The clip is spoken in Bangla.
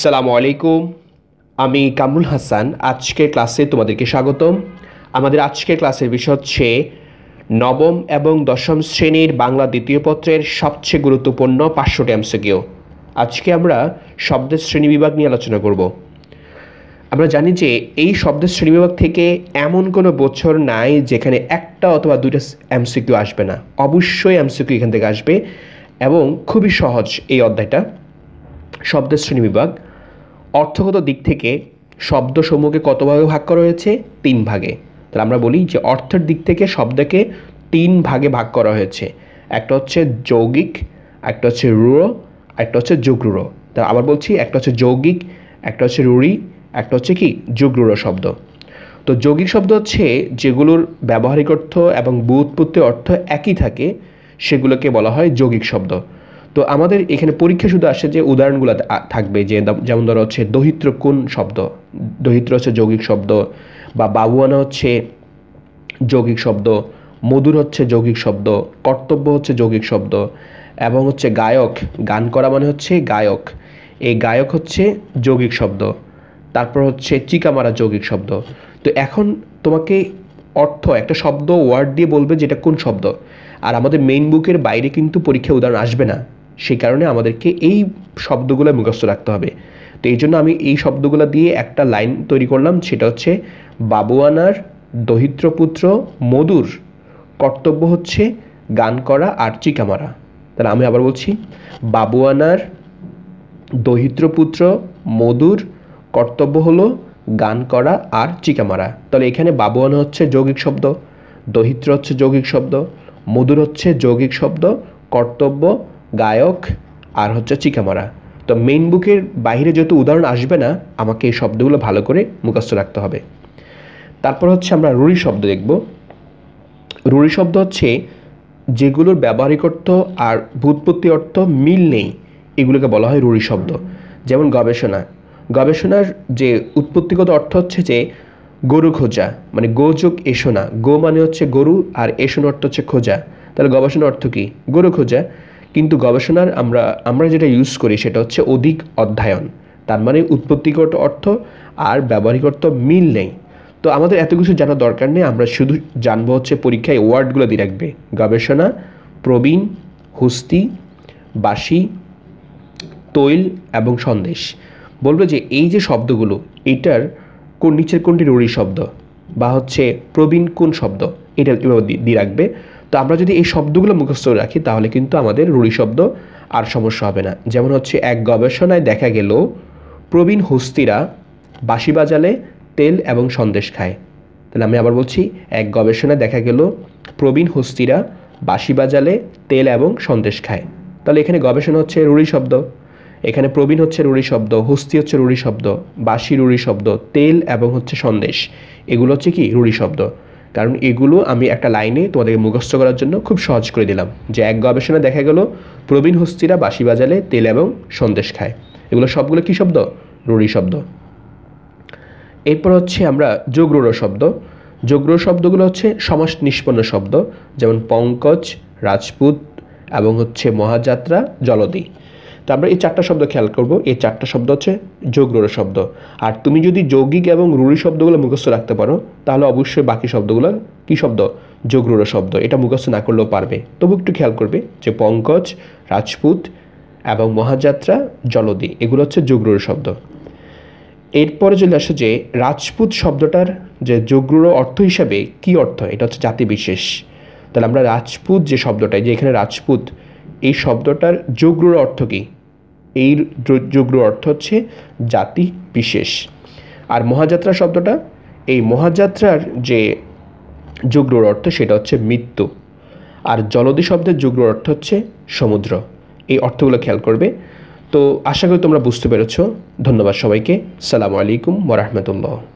সালামু আলাইকুম আমি কামরুল হাসান আজকের ক্লাসে তোমাদেরকে স্বাগতম আমাদের আজকের ক্লাসের বিষয় হচ্ছে নবম এবং দশম শ্রেণীর বাংলা দ্বিতীয় পত্রের সবচেয়ে গুরুত্বপূর্ণ পাঁচশোটি এমসিকিউ আজকে আমরা শব্দের শ্রেণীবিভাগ নিয়ে আলোচনা করব আমরা জানি যে এই শব্দের শ্রেণীবিভাগ থেকে এমন কোনো বছর নাই যেখানে একটা অথবা দুইটা এমসিকিউ আসবে না অবশ্যই এমসিকিউ এখান থেকে আসবে এবং খুবই সহজ এই অধ্যায়টা শব্দের শ্রেণীবিভাগ বিভাগ অর্থগত দিক থেকে শব্দসমূহকে কতভাবে ভাগ করা হয়েছে তিন ভাগে তাহলে আমরা বলি যে অর্থের দিক থেকে শব্দকে তিন ভাগে ভাগ করা হয়েছে একটা হচ্ছে যৌগিক একটা হচ্ছে রুড়ো একটা হচ্ছে যুগরুড়ো তা আবার বলছি একটা হচ্ছে যৌগিক একটা হচ্ছে রুড়ি একটা হচ্ছে কি যুগরুড়ো শব্দ তো যৌগিক শব্দ হচ্ছে যেগুলোর ব্যবহারিক অর্থ এবং বুৎপত্তি অর্থ একই থাকে সেগুলোকে বলা হয় যৌগিক শব্দ তো আমাদের এখানে পরীক্ষা শুধু আসে যে উদাহরণগুলো থাকবে যে যেমন ধরো হচ্ছে দহিত্র কোন শব্দ দহিত্র হচ্ছে যৌগিক শব্দ বা বাবুয়ানা হচ্ছে যৌগিক শব্দ মধুর হচ্ছে যৌগিক শব্দ কর্তব্য হচ্ছে যৌগিক শব্দ এবং হচ্ছে গায়ক গান করা মানে হচ্ছে গায়ক এই গায়ক হচ্ছে যৌগিক শব্দ তারপর হচ্ছে চিকা মারা যৌগিক শব্দ তো এখন তোমাকে অর্থ একটা শব্দ ওয়ার্ড দিয়ে বলবে যেটা কোন শব্দ আর আমাদের মেইন বুকের বাইরে কিন্তু পরীক্ষা উদাহরণ আসবে না সেই কারণে আমাদেরকে এই শব্দগুলো মুখস্থ রাখতে হবে তো এই জন্য আমি এই শব্দগুলো দিয়ে একটা লাইন তৈরি করলাম সেটা হচ্ছে বাবুয়ানার দহিত্রপুত্র মধুর কর্তব্য হচ্ছে গান করা আর চিকামারা তাহলে আমি আবার বলছি বাবুয়ানার দহিত্রপুত্র মধুর কর্তব্য হলো গান করা আর চিকামারা তাহলে এখানে বাবুয়ানা হচ্ছে যৌগিক শব্দ দহিত্র হচ্ছে যৌগিক শব্দ মধুর হচ্ছে যৌগিক শব্দ কর্তব্য গায়ক আর হচ্ছে চিকামরা তো মেইন বুকের বাইরে যেহেতু উদাহরণ আসবে না আমাকে এই শব্দগুলো ভালো করে মুখস্থ রাখতে হবে তারপর হচ্ছে আমরা রুড়ি শব্দ দেখব রুড়ি শব্দ হচ্ছে যেগুলোর ব্যবহারিক অর্থ আর ভূতপত্তি অর্থ মিল নেই এগুলোকে বলা হয় রুড়ি শব্দ যেমন গবেষণা গবেষণার যে উৎপত্তিগত অর্থ হচ্ছে যে গরু খোঁজা মানে গো যোগ এসো গো মানে হচ্ছে গরু আর এসোন অর্থ হচ্ছে খোঁজা তাহলে গবেষণার অর্থ কী গরু খোঁজা কিন্তু গবেষণার আমরা আমরা যেটা ইউজ করি সেটা হচ্ছে অধিক অধ্যয়ন তার মানে উৎপত্তিগত অর্থ আর ব্যবহারিক অর্থ মিল নেই তো আমাদের এত কিছু জানার দরকার নেই আমরা শুধু জানবো হচ্ছে পরীক্ষায় ওয়ার্ডগুলো দিয়ে রাখবে গবেষণা প্রবীণ হুস্তি বাসি তৈল এবং সন্দেশ বলবে যে এই যে শব্দগুলো এটার কোন নিচের কোনটি রড়ি শব্দ বা হচ্ছে প্রবীণ কোন শব্দ এটা এভাবে দিয়ে রাখবে তো আমরা যদি এই শব্দগুলো মুখস্থ রাখি তাহলে কিন্তু আমাদের রুড়ি শব্দ আর সমস্যা হবে না যেমন হচ্ছে এক গবেষণায় দেখা গেল প্রবীণ হস্তিরা বাঁশি বাজালে তেল এবং সন্দেশ খায় তাহলে আমি আবার বলছি এক গবেষণায় দেখা গেল প্রবীণ হস্তিরা বাঁশি বাজালে তেল এবং সন্দেশ খায় তাহলে এখানে গবেষণা হচ্ছে রুড়ি শব্দ এখানে প্রবীণ হচ্ছে রুড়ি শব্দ হস্তি হচ্ছে রুড়ি শব্দ বাঁশি রুড়ি শব্দ তেল এবং হচ্ছে সন্দেশ এগুলো হচ্ছে কি রুড়ি শব্দ কারণ এগুলো আমি একটা লাইনে তোমাদেরকে মুখস্থ করার জন্য খুব সহজ করে দিলাম যে এক গবেষণা দেখা গেল প্রবীণ হস্তিরা বাঁশি বাজালে তেল এবং সন্দেশ খায় এগুলো সবগুলো কী শব্দ রুড়ি শব্দ এরপর হচ্ছে আমরা যোগরুড় শব্দ যোগ্র শব্দগুলো হচ্ছে সমাস নিষ্পন্ন শব্দ যেমন পঙ্কজ রাজপুত এবং হচ্ছে মহাযাত্রা জলদি তো আমরা এই চারটা শব্দ খেয়াল করব এই চারটা শব্দ হচ্ছে যোগ রুঢ় শব্দ আর তুমি যদি যৌগিক এবং রুড়ি শব্দগুলো মুখস্থ রাখতে পারো তাহলে অবশ্যই বাকি শব্দগুলো কী শব্দ যোগ রুঢ় শব্দ এটা মুখস্থ না করলেও পারবে তবু একটু খেয়াল করবে যে পঙ্কজ রাজপুত এবং মহাযাত্রা জলদি এগুলো হচ্ছে যোগরুর শব্দ এরপরে চলে আসে যে রাজপুত শব্দটার যে যোগরুর অর্থ হিসাবে কি অর্থ এটা হচ্ছে জাতিবিশেষ তাহলে আমরা রাজপুত যে শব্দটা যে এখানে রাজপুত এই শব্দটার যোগ্রুর অর্থ কী এই যোগ্র অর্থ হচ্ছে জাতি বিশেষ আর মহাযাত্রা শব্দটা এই মহাযাত্রার যে যোগ্রর অর্থ সেটা হচ্ছে মৃত্যু আর জলদি শব্দের যুগ্র অর্থ হচ্ছে সমুদ্র এই অর্থগুলো খেয়াল করবে তো আশা করি তোমরা বুঝতে পেরেছ ধন্যবাদ সবাইকে সালামু আলাইকুম ওরহমতুল্লাহ